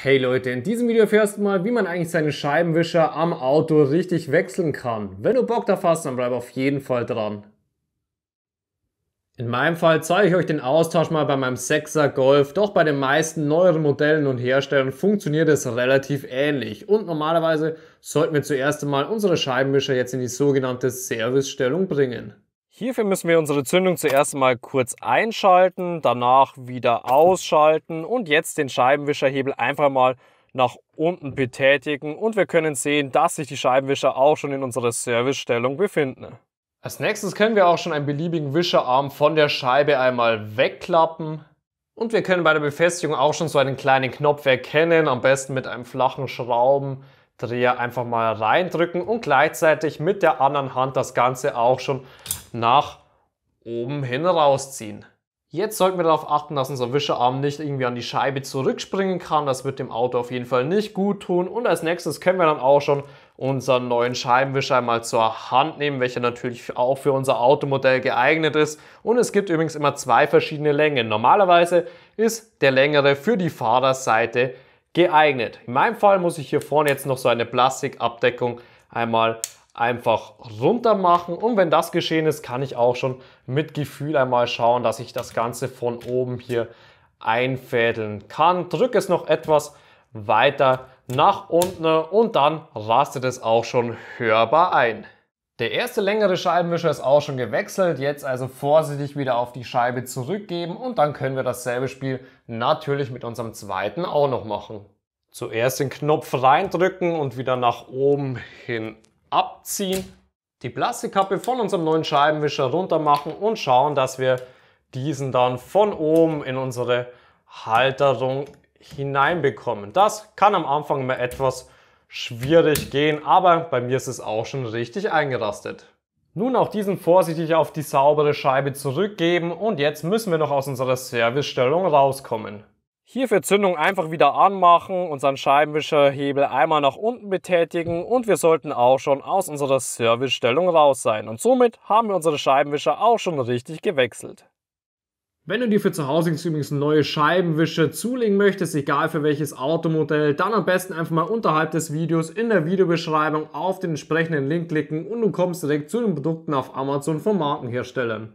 Hey Leute, in diesem Video erfährst du mal, wie man eigentlich seine Scheibenwischer am Auto richtig wechseln kann. Wenn du Bock drauf hast, dann bleib auf jeden Fall dran. In meinem Fall zeige ich euch den Austausch mal bei meinem 6er Golf, doch bei den meisten neueren Modellen und Herstellern funktioniert es relativ ähnlich. Und normalerweise sollten wir zuerst einmal unsere Scheibenwischer jetzt in die sogenannte Servicestellung bringen. Hierfür müssen wir unsere Zündung zuerst mal kurz einschalten, danach wieder ausschalten und jetzt den Scheibenwischerhebel einfach mal nach unten betätigen und wir können sehen, dass sich die Scheibenwischer auch schon in unserer Servicestellung befinden. Als nächstes können wir auch schon einen beliebigen Wischerarm von der Scheibe einmal wegklappen. Und wir können bei der Befestigung auch schon so einen kleinen Knopf erkennen, am besten mit einem flachen Schraubendreher einfach mal reindrücken und gleichzeitig mit der anderen Hand das Ganze auch schon nach oben hin rausziehen. Jetzt sollten wir darauf achten, dass unser Wischerarm nicht irgendwie an die Scheibe zurückspringen kann. Das wird dem Auto auf jeden Fall nicht gut tun. Und als nächstes können wir dann auch schon unseren neuen Scheibenwischer einmal zur Hand nehmen, welcher natürlich auch für unser Automodell geeignet ist. Und es gibt übrigens immer zwei verschiedene Längen. Normalerweise ist der längere für die Fahrerseite geeignet. In meinem Fall muss ich hier vorne jetzt noch so eine Plastikabdeckung einmal einfach runter machen. Und wenn das geschehen ist, kann ich auch schon mit Gefühl einmal schauen, dass ich das Ganze von oben hier einfädeln kann. Drücke es noch etwas weiter nach unten und dann rastet es auch schon hörbar ein. Der erste längere Scheibenwischer ist auch schon gewechselt, jetzt also vorsichtig wieder auf die Scheibe zurückgeben und dann können wir dasselbe Spiel natürlich mit unserem zweiten auch noch machen. Zuerst den Knopf reindrücken und wieder nach oben hin abziehen, die Plastikkappe von unserem neuen Scheibenwischer runter machen und schauen, dass wir diesen dann von oben in unsere Halterung hineinbekommen. Das kann am Anfang immer etwas schwierig gehen, aber bei mir ist es auch schon richtig eingerastet. Nun auch diesen vorsichtig auf die saubere Scheibe zurückgeben und jetzt müssen wir noch aus unserer Servicestellung rauskommen. Hierfür Zündung einfach wieder anmachen, unseren Scheibenwischerhebel einmal nach unten betätigen und wir sollten auch schon aus unserer Servicestellung raus sein. Und somit haben wir unsere Scheibenwischer auch schon richtig gewechselt. Wenn du dir für zu Hause übrigens neue Scheibenwische zulegen möchtest, egal für welches Automodell, dann am besten einfach mal unterhalb des Videos in der Videobeschreibung auf den entsprechenden Link klicken und du kommst direkt zu den Produkten auf Amazon von Markenherstellern.